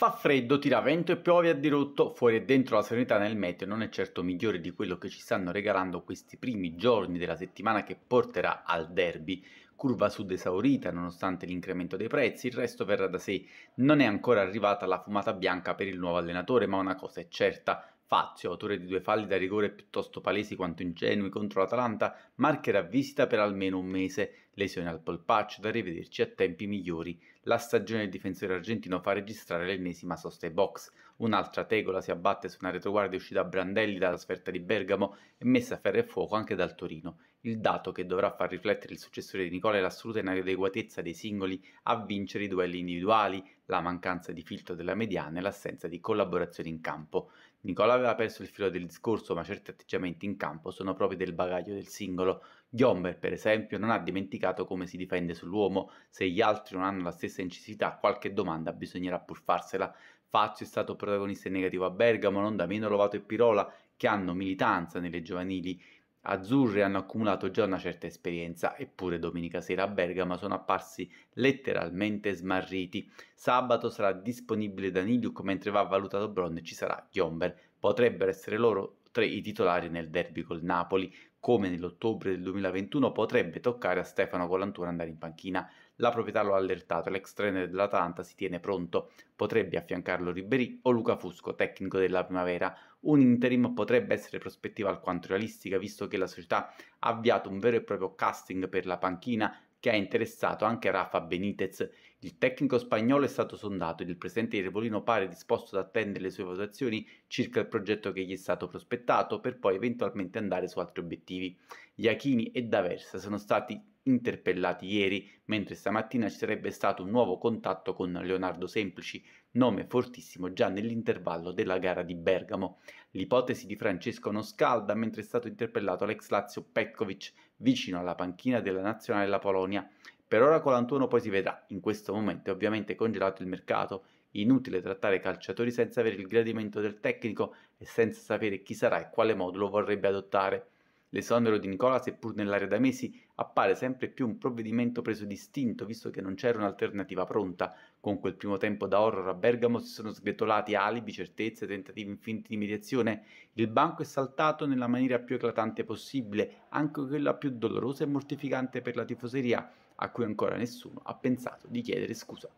Fa freddo, tira vento e piove a dirotto, fuori e dentro la serenità nel meteo non è certo migliore di quello che ci stanno regalando questi primi giorni della settimana che porterà al derby. Curva sud esaurita nonostante l'incremento dei prezzi, il resto verrà da sé. Non è ancora arrivata la fumata bianca per il nuovo allenatore, ma una cosa è certa, Fazio, autore di due falli da rigore piuttosto palesi quanto ingenui contro l'Atalanta, marcherà visita per almeno un mese lesione al polpaccio da rivederci a tempi migliori. La stagione del difensore argentino fa registrare l'ennesima sosta ai box. Un'altra tegola si abbatte su una retroguardia uscita a Brandelli dalla sferta di Bergamo e messa a ferro e fuoco anche dal Torino. Il dato che dovrà far riflettere il successore di Nicola è l'assoluta inadeguatezza dei singoli a vincere i duelli individuali, la mancanza di filtro della mediana e l'assenza di collaborazione in campo. Nicola aveva perso il filo del discorso, ma certi atteggiamenti in campo sono propri del bagaglio del singolo. Gomber, per esempio, non ha dimenticato come si difende sull'uomo, se gli altri non hanno la stessa incisività, qualche domanda bisognerà pur farsela. Fazio è stato protagonista in negativo a Bergamo, non da meno Lovato e Pirola, che hanno militanza nelle giovanili azzurre hanno accumulato già una certa esperienza, eppure domenica sera a Bergamo sono apparsi letteralmente smarriti. Sabato sarà disponibile Daniliuk, mentre va valutato Bronn e ci sarà Gomber. Potrebbero essere loro inoltre i titolari nel derby col Napoli, come nell'ottobre del 2021 potrebbe toccare a Stefano Volantura andare in panchina. La proprietà lo ha allertato, l'ex trainer dell'Atalanta si tiene pronto, potrebbe affiancarlo Ribery o Luca Fusco, tecnico della primavera. Un interim potrebbe essere prospettiva alquanto realistica, visto che la società ha avviato un vero e proprio casting per la panchina, che ha interessato anche Rafa Benitez. Il tecnico spagnolo è stato sondato ed il presidente di Revolino pare disposto ad attendere le sue valutazioni circa il progetto che gli è stato prospettato per poi eventualmente andare su altri obiettivi. Iachini e D'Aversa sono stati interpellati ieri, mentre stamattina ci sarebbe stato un nuovo contatto con Leonardo Semplici, nome fortissimo già nell'intervallo della gara di Bergamo. L'ipotesi di Francesco non scalda, mentre è stato interpellato l'ex Lazio Petkovic, vicino alla panchina della nazionale della Polonia. Per ora con l'Antuono poi si vedrà, in questo momento è ovviamente congelato il mercato, inutile trattare calciatori senza avere il gradimento del tecnico e senza sapere chi sarà e quale modulo vorrebbe adottare. L'esonero di Nicola, seppur nell'area da mesi, appare sempre più un provvedimento preso distinto, visto che non c'era un'alternativa pronta. Con quel primo tempo da horror a Bergamo si sono sgretolati alibi, certezze, tentativi infiniti di mediazione. Il banco è saltato nella maniera più eclatante possibile, anche quella più dolorosa e mortificante per la tifoseria, a cui ancora nessuno ha pensato di chiedere scusa.